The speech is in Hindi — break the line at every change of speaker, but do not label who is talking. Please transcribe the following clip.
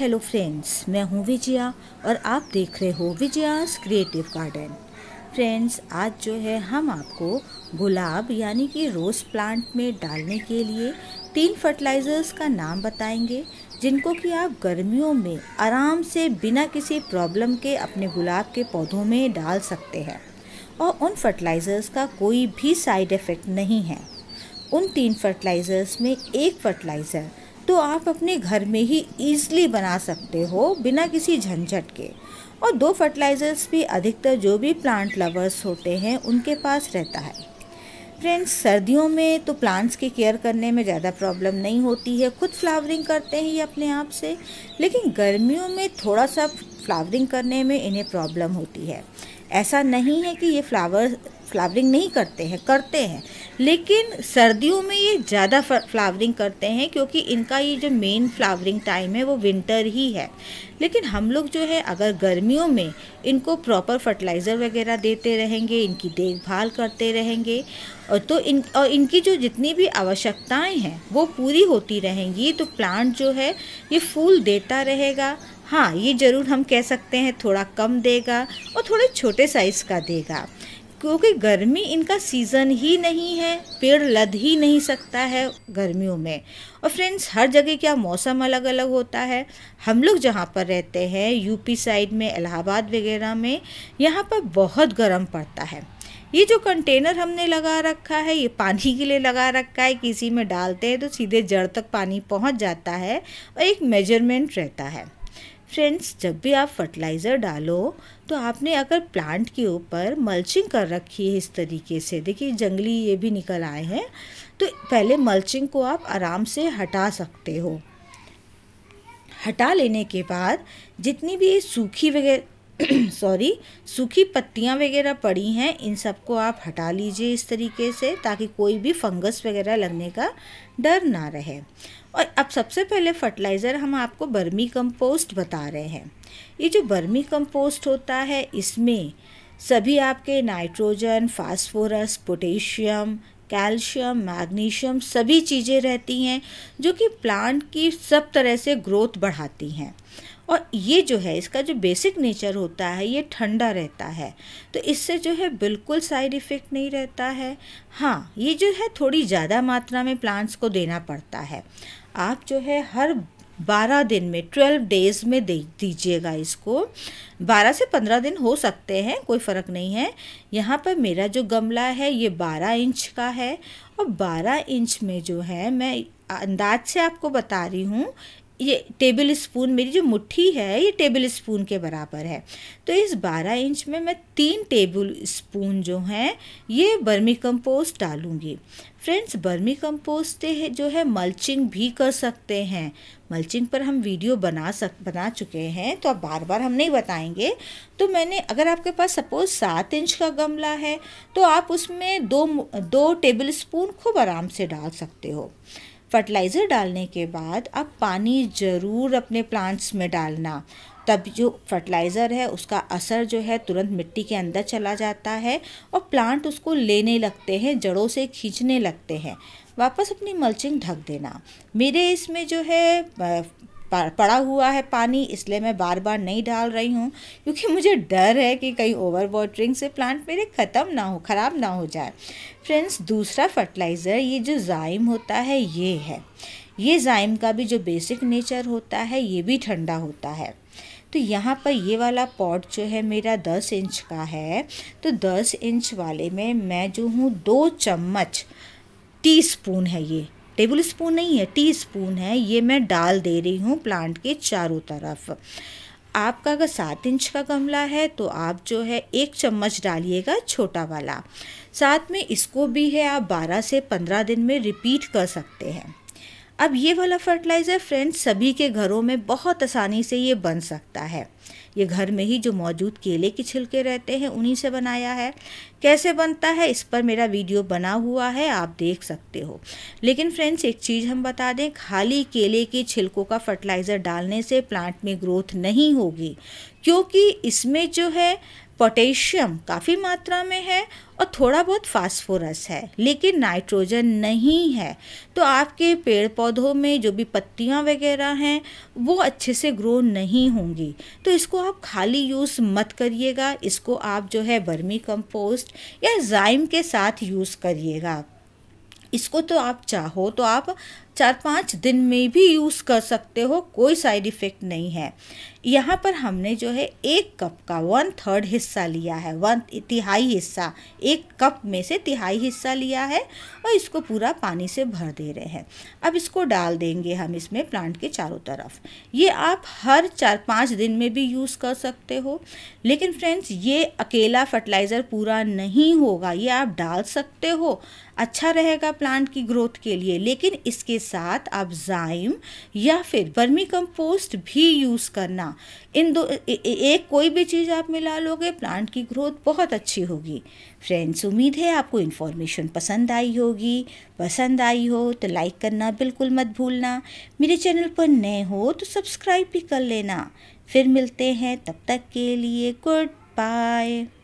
हेलो फ्रेंड्स मैं हूं विजया और आप देख रहे हो विजयास क्रिएटिव गार्डन फ्रेंड्स आज जो है हम आपको गुलाब यानी कि रोज़ प्लांट में डालने के लिए तीन फर्टिलाइज़र्स का नाम बताएंगे जिनको कि आप गर्मियों में आराम से बिना किसी प्रॉब्लम के अपने गुलाब के पौधों में डाल सकते हैं और उन फर्टिलाइज़र्स का कोई भी साइड इफ़ेक्ट नहीं है उन तीन फर्टिलाइज़र्स में एक फर्टिलाइज़र तो आप अपने घर में ही ईजली बना सकते हो बिना किसी झंझट के और दो फर्टिलाइज़र्स भी अधिकतर जो भी प्लांट लवर्स होते हैं उनके पास रहता है फ्रेंड्स सर्दियों में तो प्लांट्स की केयर करने में ज़्यादा प्रॉब्लम नहीं होती है खुद फ्लावरिंग करते हैं ये अपने आप से लेकिन गर्मियों में थोड़ा सा फ्लावरिंग करने में इन्हें प्रॉब्लम होती है ऐसा नहीं है कि ये फ्लावर फ्लावरिंग नहीं करते हैं करते हैं लेकिन सर्दियों में ये ज़्यादा फ्लावरिंग करते हैं क्योंकि इनका ये जो मेन फ्लावरिंग टाइम है वो विंटर ही है लेकिन हम लोग जो है अगर गर्मियों में इनको प्रॉपर फर्टिलाइज़र वगैरह देते रहेंगे इनकी देखभाल करते रहेंगे और तो इन और इनकी जो जितनी भी आवश्यकताएं हैं वो पूरी होती रहेंगी तो प्लांट जो है ये फूल देता रहेगा हाँ ये ज़रूर हम कह सकते हैं थोड़ा कम देगा और थोड़े छोटे साइज़ का देगा क्योंकि गर्मी इनका सीज़न ही नहीं है पेड़ लद ही नहीं सकता है गर्मियों में और फ्रेंड्स हर जगह क्या मौसम अलग अलग होता है हम लोग जहाँ पर रहते हैं यूपी साइड में इलाहाबाद वगैरह में यहाँ पर बहुत गर्म पड़ता है ये जो कंटेनर हमने लगा रखा है ये पानी के लिए लगा रखा है किसी में डालते हैं तो सीधे जड़ तक पानी पहुँच जाता है और एक मेजरमेंट रहता है फ्रेंड्स जब भी आप फर्टिलाइज़र डालो तो आपने अगर प्लांट के ऊपर मल्चिंग कर रखी है इस तरीके से देखिए जंगली ये भी निकल आए हैं तो पहले मल्चिंग को आप आराम से हटा सकते हो हटा लेने के बाद जितनी भी सूखी वगैरह सॉरी सूखी पत्तियाँ वगैरह पड़ी हैं इन सबको आप हटा लीजिए इस तरीके से ताकि कोई भी फंगस वगैरह लगने का डर ना रहे और अब सबसे पहले फर्टिलाइज़र हम आपको बर्मी कंपोस्ट बता रहे हैं ये जो बर्मी कंपोस्ट होता है इसमें सभी आपके nitrogen phosphorus potassium calcium magnesium सभी चीज़ें रहती हैं जो कि प्लांट की सब तरह से ग्रोथ बढ़ाती हैं और ये जो है इसका जो बेसिक नेचर होता है ये ठंडा रहता है तो इससे जो है बिल्कुल साइड इफ़ेक्ट नहीं रहता है हाँ ये जो है थोड़ी ज़्यादा मात्रा में प्लांट्स को देना पड़ता है आप जो है हर बारह दिन में ट्वेल्व डेज़ में दे दीजिएगा इसको बारह से पंद्रह दिन हो सकते हैं कोई फ़र्क नहीं है यहाँ पर मेरा जो गमला है ये बारह इंच का है और बारह इंच में जो है मैं अंदाज से आपको बता रही हूँ ये टेबल स्पून मेरी जो मुट्ठी है ये टेबल स्पून के बराबर है तो इस 12 इंच में मैं तीन टेबल स्पून जो हैं ये बर्मी कंपोस्ट डालूँगी फ्रेंड्स बर्मी कंपोस्ट जो है मल्चिंग भी कर सकते हैं मल्चिंग पर हम वीडियो बना सक बना चुके हैं तो अब बार बार हम नहीं बताएंगे तो मैंने अगर आपके पास सपोज सात इंच का गमला है तो आप उसमें दो दो टेबल स्पून खूब आराम से डाल सकते हो फर्टिलाइज़र डालने के बाद अब पानी ज़रूर अपने प्लांट्स में डालना तब जो फर्टिलाइज़र है उसका असर जो है तुरंत मिट्टी के अंदर चला जाता है और प्लांट उसको लेने लगते हैं जड़ों से खींचने लगते हैं वापस अपनी मल्चिंग ढक देना मेरे इसमें जो है पड़ा हुआ है पानी इसलिए मैं बार बार नहीं डाल रही हूँ क्योंकि मुझे डर है कि कहीं ओवर वाटरिंग से प्लांट मेरे ख़त्म ना हो ख़राब ना हो जाए फ्रेंड्स दूसरा फर्टिलाइज़र ये जो ज़ाइम होता है ये है ये ज़ाइम का भी जो बेसिक नेचर होता है ये भी ठंडा होता है तो यहाँ पर ये वाला पॉट जो है मेरा दस इंच का है तो दस इंच वाले में मैं जो हूँ दो चम्मच टीस्पून है ये टेबल स्पून नहीं है टी स्पून है ये मैं डाल दे रही हूँ प्लांट के चारों तरफ आपका अगर सात इंच का गमला है तो आप जो है एक चम्मच डालिएगा छोटा वाला साथ में इसको भी है आप बारह से पंद्रह दिन में रिपीट कर सकते हैं अब ये वाला फर्टिलाइज़र फ्रेंड्स सभी के घरों में बहुत आसानी से ये बन सकता है ये घर में ही जो मौजूद केले के छिलके रहते हैं उन्हीं से बनाया है कैसे बनता है इस पर मेरा वीडियो बना हुआ है आप देख सकते हो लेकिन फ्रेंड्स एक चीज़ हम बता दें खाली केले के छिलकों का फर्टिलाइज़र डालने से प्लांट में ग्रोथ नहीं होगी क्योंकि इसमें जो है पोटेशियम काफ़ी मात्रा में है और थोड़ा बहुत फास्फोरस है लेकिन नाइट्रोजन नहीं है तो आपके पेड़ पौधों में जो भी पत्तियाँ वगैरह हैं वो अच्छे से ग्रो नहीं होंगी तो इसको आप खाली यूज़ मत करिएगा इसको आप जो है वर्मी कंपोस्ट या जाइम के साथ यूज़ करिएगा इसको तो आप चाहो तो आप चार पाँच दिन में भी यूज़ कर सकते हो कोई साइड इफ़ेक्ट नहीं है यहाँ पर हमने जो है एक कप का वन थर्ड हिस्सा लिया है वन तिहाई हिस्सा एक कप में से तिहाई हिस्सा लिया है और इसको पूरा पानी से भर दे रहे हैं अब इसको डाल देंगे हम इसमें प्लांट के चारों तरफ ये आप हर चार पाँच दिन में भी यूज़ कर सकते हो लेकिन फ्रेंड्स ये अकेला फर्टिलाइज़र पूरा नहीं होगा ये आप डाल सकते हो अच्छा रहेगा प्लांट की ग्रोथ के लिए लेकिन इसके साथ आप जाइम या फिर वर्मी कंपोस्ट भी यूज़ करना इन दो ए, ए, एक कोई भी चीज़ आप मिला लोगे प्लांट की ग्रोथ बहुत अच्छी होगी फ्रेंड्स उम्मीद है आपको इन्फॉर्मेशन पसंद आई होगी पसंद आई हो तो लाइक करना बिल्कुल मत भूलना मेरे चैनल पर नए हो तो सब्सक्राइब भी कर लेना फिर मिलते हैं तब तक के लिए गुड बाय